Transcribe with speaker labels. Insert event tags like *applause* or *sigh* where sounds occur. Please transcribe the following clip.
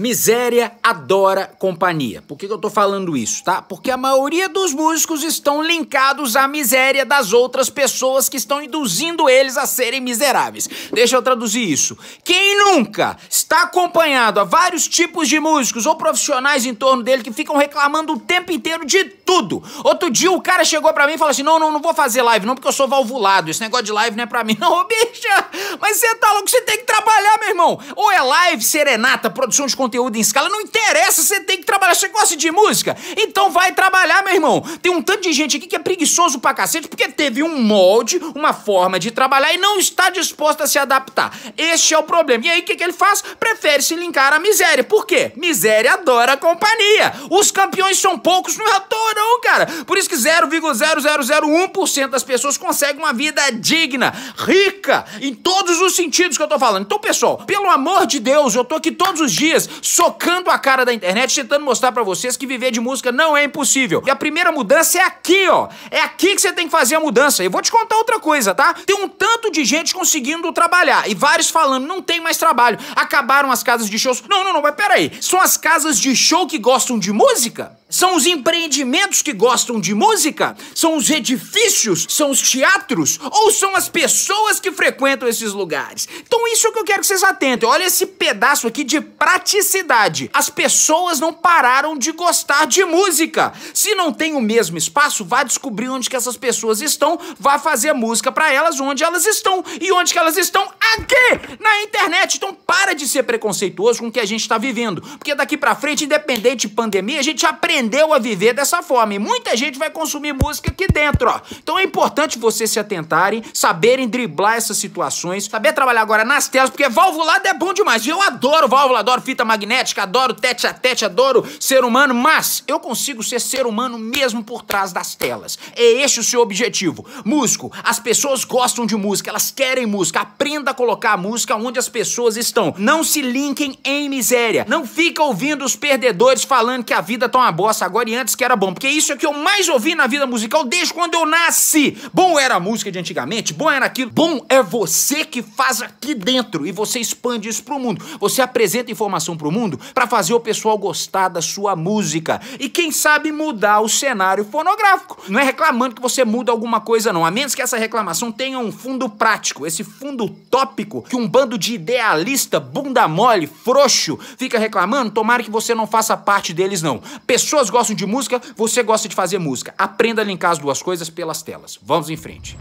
Speaker 1: Miséria adora companhia. Por que, que eu tô falando isso, tá? Porque a maioria dos músicos estão linkados à miséria das outras pessoas que estão induzindo eles a serem miseráveis. Deixa eu traduzir isso. Quem nunca está acompanhado a vários tipos de músicos ou profissionais em torno dele que ficam reclamando o tempo inteiro de tudo? Outro dia o cara chegou para mim e falou assim: não, não, não vou fazer live, não, porque eu sou valvulado. Esse negócio de live não é pra mim. Não, *laughs* bicha! Mas você tá louco, você tem que trabalhar, meu irmão. Ou é live, serenata, produção de conteúdo conteúdo em escala, não interessa, você tem que trabalhar. Você gosta de música? Então vai trabalhar, meu irmão. Tem um tanto de gente aqui que é preguiçoso pra cacete porque teve um molde, uma forma de trabalhar e não está disposto a se adaptar. Este é o problema. E aí o que, que ele faz? Prefere se linkar à miséria. Por quê? Miséria adora a companhia. Os campeões são poucos, não é à toa, não, cara. Por isso que 0,0001% das pessoas conseguem uma vida digna, rica, em todos os sentidos que eu tô falando. Então, pessoal, pelo amor de Deus, eu tô aqui todos os dias socando a cara da internet, tentando mostrar para vocês que viver de música não é impossível. E a primeira mudança é aqui, ó. É aqui que você tem que fazer a mudança. E vou te contar outra coisa, tá? Tem um tanto de gente conseguindo trabalhar e vários falando, não tem mais trabalho, acabaram as casas de shows. Não, não, não, mas peraí. São as casas de show que gostam de música? São os empreendimentos que gostam de música? São os edifícios? São os teatros? Ou são as pessoas que frequentam esses lugares? Então isso é o que eu quero que vocês atentem. Olha esse pedaço aqui de praticidade. As pessoas não pararam de gostar de música. Se não tem o mesmo espaço, vá descobrir onde que essas pessoas estão, vá fazer música para elas onde elas estão. E onde que elas estão? Aqui, na internet. Então para de ser preconceituoso com o que a gente está vivendo. Porque daqui para frente, independente de pandemia, a gente aprende aprendeu a viver dessa forma. E muita gente vai consumir música aqui dentro, ó. Então é importante vocês se atentarem, saberem driblar essas situações, saber trabalhar agora nas telas, porque valvulado é bom demais. Eu adoro válvula, adoro fita magnética, adoro tete a tete, adoro ser humano, mas eu consigo ser ser humano mesmo por trás das telas. É este o seu objetivo. Músico, as pessoas gostam de música, elas querem música. Aprenda a colocar a música onde as pessoas estão. Não se linkem em miséria. Não fica ouvindo os perdedores falando que a vida tá uma bosta negócio agora e antes que era bom. Porque isso é o que eu mais ouvi na vida musical desde quando eu nasci. Bom era a música de antigamente, bom era aquilo. Bom é você que faz aqui dentro e você expande isso pro mundo. Você apresenta informação pro mundo para fazer o pessoal gostar da sua música. E quem sabe mudar o cenário fonográfico. Não é reclamando que você muda alguma coisa, não. A menos que essa reclamação tenha um fundo prático, esse fundo tópico que um bando de idealista, bunda mole, frouxo, fica reclamando. Tomara que você não faça parte deles, não. Pessoas pessoas gostam de música, você gosta de fazer música. Aprenda a linkar as duas coisas pelas telas. Vamos em frente.